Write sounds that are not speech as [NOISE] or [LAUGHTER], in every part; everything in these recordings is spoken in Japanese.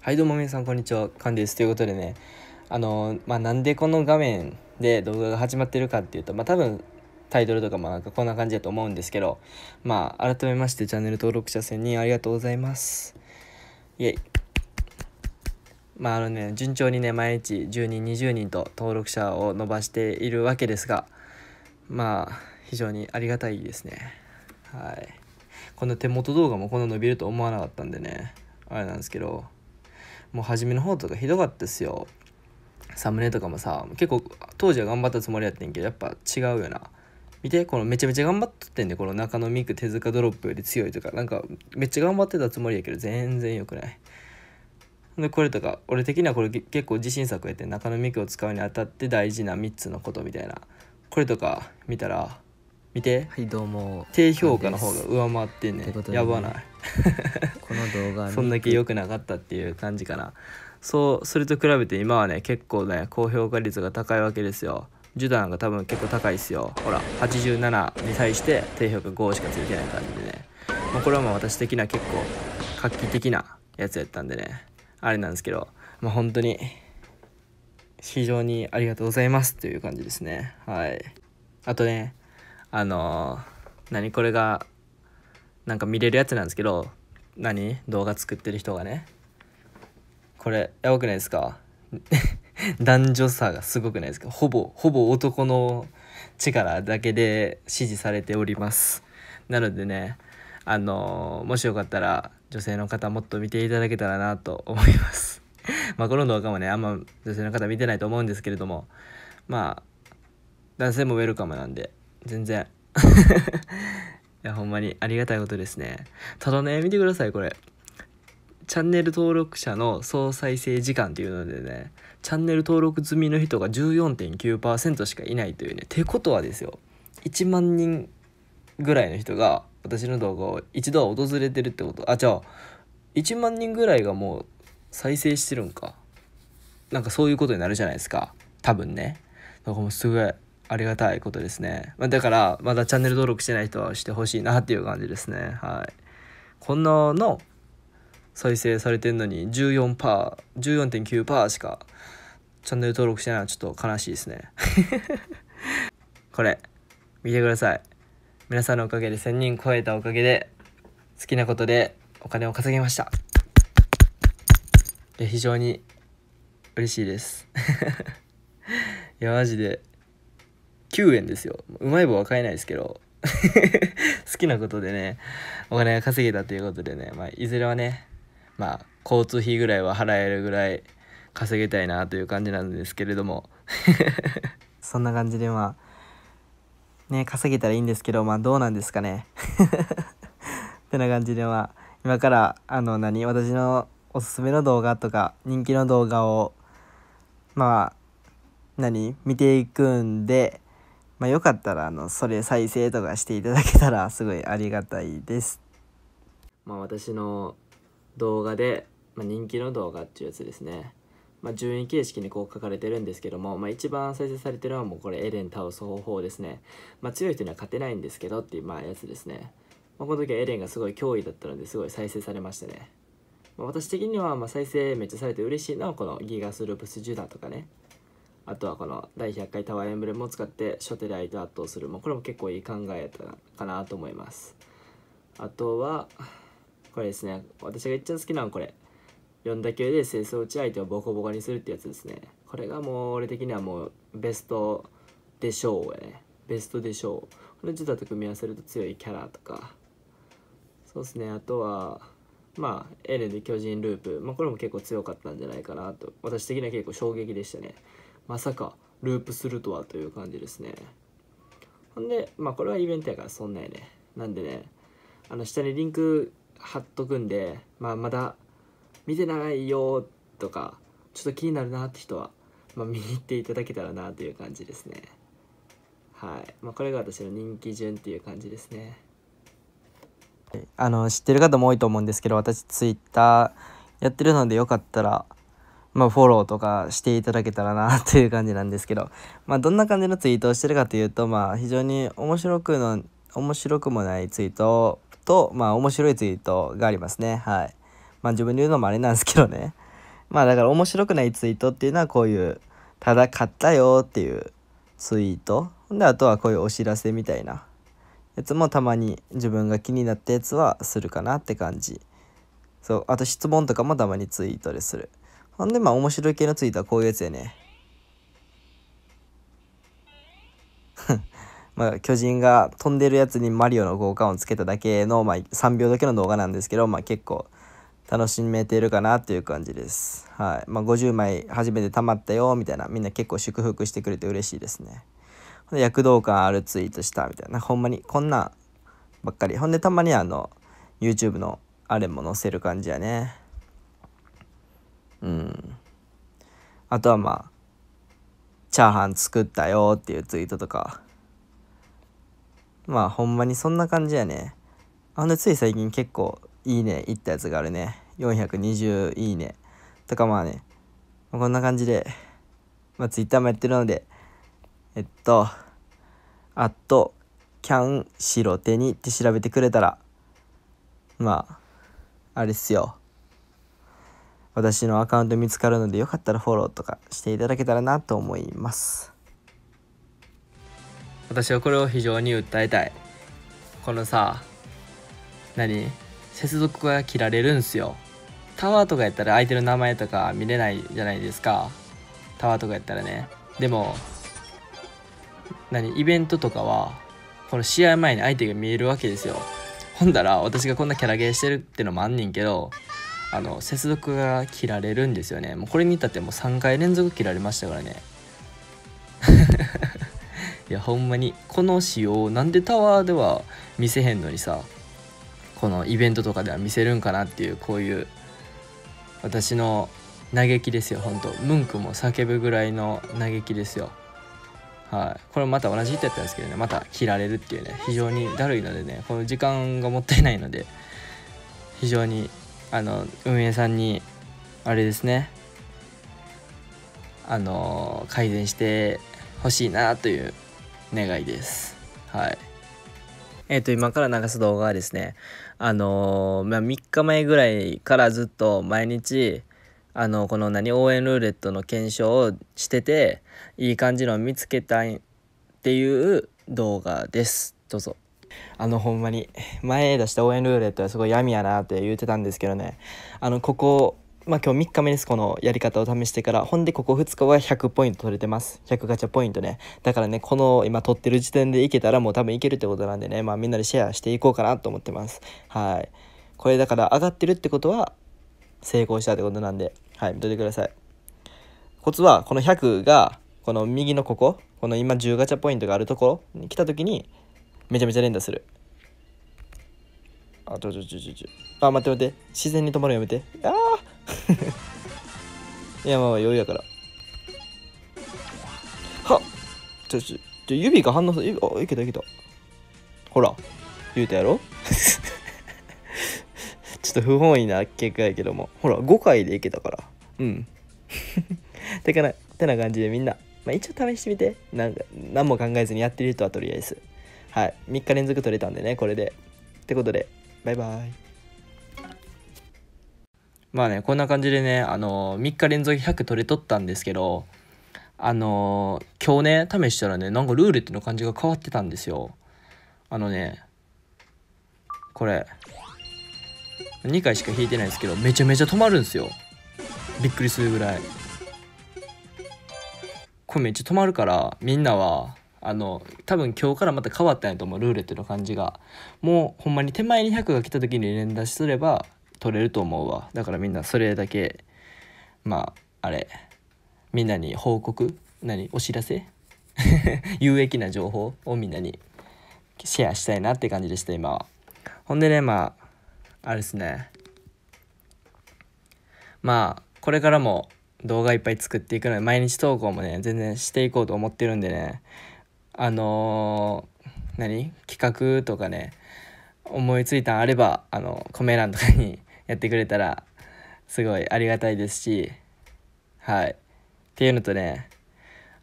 はいどうも皆さんこんにちは、カンです。ということでね、あの、まあ、なんでこの画面で動画が始まってるかっていうと、まあ、多分タイトルとかもなんかこんな感じだと思うんですけど、まあ、改めましてチャンネル登録者1000人ありがとうございます。イエイ。まあ、あのね、順調にね、毎日10人、20人と登録者を伸ばしているわけですが、まあ、非常にありがたいですね。はい。この手元動画もこんな伸びると思わなかったんでね、あれなんですけど、もう初めの方とかひどかったですよサムネとかもさ結構当時は頑張ったつもりやってんけどやっぱ違うよな見てこのめちゃめちゃ頑張っとってんで、ね、この中野ミク手塚ドロップより強いとかなんかめっちゃ頑張ってたつもりやけど全然良くないでこれとか俺的にはこれ結構自信作やって中野美クを使うにあたって大事な3つのことみたいなこれとか見たら見てはいどうも低評価の方が上回ってんねん、ね、やばない動画そんだけ良くなかったっていう感じかなそうそれと比べて今はね結構ね高評価率が高いわけですよジんが多分結構高いですよほら87に対して低評価5しかついてない感じでね、まあ、これはもう私的な結構画期的なやつやったんでねあれなんですけどまあ本当に非常にありがとうございますという感じですねはいあとねあのー、何これがなんか見れるやつなんですけど何動画作ってる人がねこれやばくないですか [LAUGHS] 男女差がすごくないですかほぼほぼ男の力だけで支持されておりますなのでねあのもしよかったら女性の方もっと見ていただけたらなと思います [LAUGHS] まあこの動画もねあんま女性の方見てないと思うんですけれどもまあ男性もウェルカムなんで全然 [LAUGHS] や、ほんまにありがたいことですね。ただね、見てください、これ。チャンネル登録者の総再生時間っていうのでね、チャンネル登録済みの人が14.9%しかいないというね。てことはですよ、1万人ぐらいの人が私の動画を一度は訪れてるってこと。あ、じゃあ、1万人ぐらいがもう再生してるんか。なんかそういうことになるじゃないですか。多分ね。だからもうすごいありがたいことですね。まあ、だから、まだチャンネル登録してない人はしてほしいなっていう感じですね。はい。こんなの再生されてんのに14%、14.9%しかチャンネル登録してないのはちょっと悲しいですね。これ、見てください。皆さんのおかげで1000人超えたおかげで、好きなことでお金を稼げました。で非常に嬉しいです。[LAUGHS] いや、マジで9円ですようまい棒は買えないですけど [LAUGHS] 好きなことでねお金が稼げたということでね、まあ、いずれはねまあ交通費ぐらいは払えるぐらい稼げたいなという感じなんですけれども [LAUGHS] そんな感じでまあね稼げたらいいんですけどまあどうなんですかね [LAUGHS] ってな感じでまあ今からあの何私のおすすめの動画とか人気の動画をまあ何見ていくんでまあ、よかったら、あの、それ再生とかしていただけたら、[LAUGHS] すごいありがたいです。まあ、私の動画で、まあ、人気の動画っていうやつですね。まあ、順位形式にこう書かれてるんですけども、まあ、一番再生されてるのはもうこれエレン倒す方法ですね、まあ、強い人には勝てないんですけどっていうまあやつですね、まあ、この時はエレンがすごい脅威だったのですごい再生されましたね、まあ、私的にはまあ再生めっちゃされて嬉しいのはこのギガスループスジュダとかねあとはこの第100回タワーエンブレムを使って初手で相手を圧倒する、まあ、これも結構いい考えたかなと思いますあとはこれですね私が一番好きなのはこれ4打球で清掃打ち相手をボコボコにするってやつですねこれがもう俺的にはもうベストでしょうねベストでしょうこれょっと組み合わせると強いキャラとかそうですねあとはまあエレで巨人ループ、まあ、これも結構強かったんじゃないかなと私的には結構衝撃でしたねまさかループするとはという感じですねほんでまあこれはイベントやからそんなんやねなんでねあの下にリンク貼っとくんで、まあ、まだ見てないよとかちょっと気になるなって人は、まあ、見に行っていただけたらなという感じですねはい、まあ、これが私の人気順っていう感じですねあの知ってる方も多いと思うんですけど私 Twitter やってるのでよかったらまあ、フォローとかしていただけたらなという感じなんですけど、[LAUGHS] まあ、どんな感じのツイートをしてるかというと、まあ、非常に面白くの、面白くもないツイートと、まあ、面白いツイートがありますね。はい。まあ、自分で言うのもあれなんですけどね。まあ、だから面白くないツイートっていうのはこういう、ただ買ったよっていうツイート。で、あとはこういうお知らせみたいなやつもたまに自分が気になったやつはするかなって感じ。そう、あと質問とかもたまにツイートでする。ほんで、まあ、面白い系のツイートはこういうやつやね。[LAUGHS] まあ、巨人が飛んでるやつにマリオの効果音つけただけの、まあ、3秒だけの動画なんですけど、まあ、結構楽しめてるかなっていう感じです。はいまあ、50枚初めて溜まったよみたいなみんな結構祝福してくれて嬉しいですね。で躍動感あるツイートしたみたいなほんまにこんなばっかりほんでたまにあの YouTube のあれも載せる感じやね。うん。あとはまあ、チャーハン作ったよっていうツイートとか。まあほんまにそんな感じやね。あんでつい最近結構いいねいったやつがあるね。420いいね。とかまあね、こんな感じで、まあツイッターもやってるので、えっと、あっと、キャン白手にって調べてくれたら、まあ、あれっすよ。私のアカウント見つかるのでよかったらフォローとかしていただけたらなと思います私はこれを非常に訴えたいこのさ何接続が切られるんすよタワーとかやったら相手の名前とか見れないじゃないですかタワーとかやったらねでも何イベントとかはこの試合前に相手が見えるわけですよほんだら私がこんなキャラゲーしてるってのもあんねんけどあの接続が切られるんですよねもうこれ見たってもう3回連続切られましたからね [LAUGHS] いやほんまにこの仕様なんでタワーでは見せへんのにさこのイベントとかでは見せるんかなっていうこういう私の嘆きですよほんと文句も叫ぶぐらいの嘆きですよはい、これまた同じ人やったんですけどねまた切られるっていうね非常にだるいのでねこの時間がもったいないので非常にあの運営さんにあれですねあの改善してほしいなという願いですはいえっ、ー、と今から流す動画はですねあのまあ、3日前ぐらいからずっと毎日あのこの何応援ルーレットの検証をしてていい感じの見つけたいっていう動画ですどうぞあのほんまに前出した応援ルーレットはすごい闇やなって言うてたんですけどねあのここまあ、今日3日目です、このやり方を試してから。ほんで、ここ2日は100ポイント取れてます。100ガチャポイントね。だからね、この今取ってる時点でいけたらもう多分いけるってことなんでね、まあみんなでシェアしていこうかなと思ってます。はい。これだから上がってるってことは成功したってことなんで、はい、見といてください。コツは、この100が、この右のここ、この今10ガチャポイントがあるところに来た時に、めちゃめちゃ連打するあちょちょちょちょちょあ待って待って自然に止まるやめてああ [LAUGHS] いやまあまあ余裕やからはっちょちょちょ指が反応するあいけたいけたほら言うたやろ [LAUGHS] ちょっと不本意な結果やけどもほら5回でいけたからうん [LAUGHS] てかなてな感じでみんな、まあ、一応試してみてなんか何も考えずにやってる人はとりあえずはい、3日連続取れたんでねこれでってことでバイバイまあねこんな感じでねあの3日連続100取れとったんですけどあの今日ね試したらねなんかルーレットの感じが変わってたんですよあのねこれ2回しか引いてないですけどめちゃめちゃ止まるんですよびっくりするぐらいこれめっちゃ止まるからみんなはあの多分今日からまた変わったんやと思うルーレットの感じがもうほんまに手前に100が来た時に連打しすれば取れると思うわだからみんなそれだけまああれみんなに報告何お知らせ [LAUGHS] 有益な情報をみんなにシェアしたいなって感じでした今はほんでねまああれですねまあこれからも動画いっぱい作っていくので毎日投稿もね全然していこうと思ってるんでねあのー、何企画とかね思いついたんあればあのコメ欄とかにやってくれたらすごいありがたいですしはいっていうのとね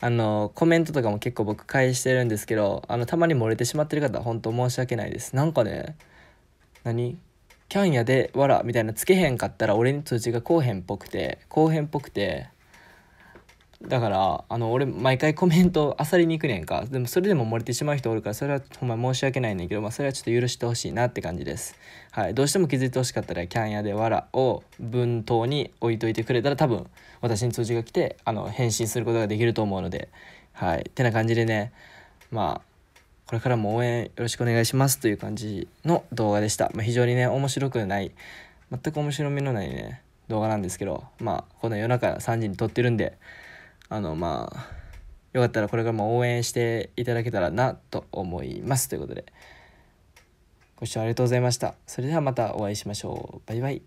あのコメントとかも結構僕返してるんですけどあのたまに漏れてしまってる方本当申し訳ないですなんかね何キャンやでわらみたいなつけへんかったら俺に通知がこうへんっぽくてこうへんっぽくてだからあの俺毎回コメント漁りに行くねんかでもそれでも漏れてしまう人おるからそれはほんま申し訳ないねんけど、まあ、それはちょっと許してほしいなって感じです、はい、どうしても気づいてほしかったらキャンやでわらを文頭に置いといてくれたら多分私に通知が来てあの返信することができると思うのではいってな感じでねまあこれからも応援よろしくお願いしますという感じの動画でした、まあ、非常にね面白くない全く面白みのないね動画なんですけどまあこの夜中3時に撮ってるんであのまあよかったらこれからも応援していただけたらなと思いますということでご視聴ありがとうございましたそれではまたお会いしましょうバイバイ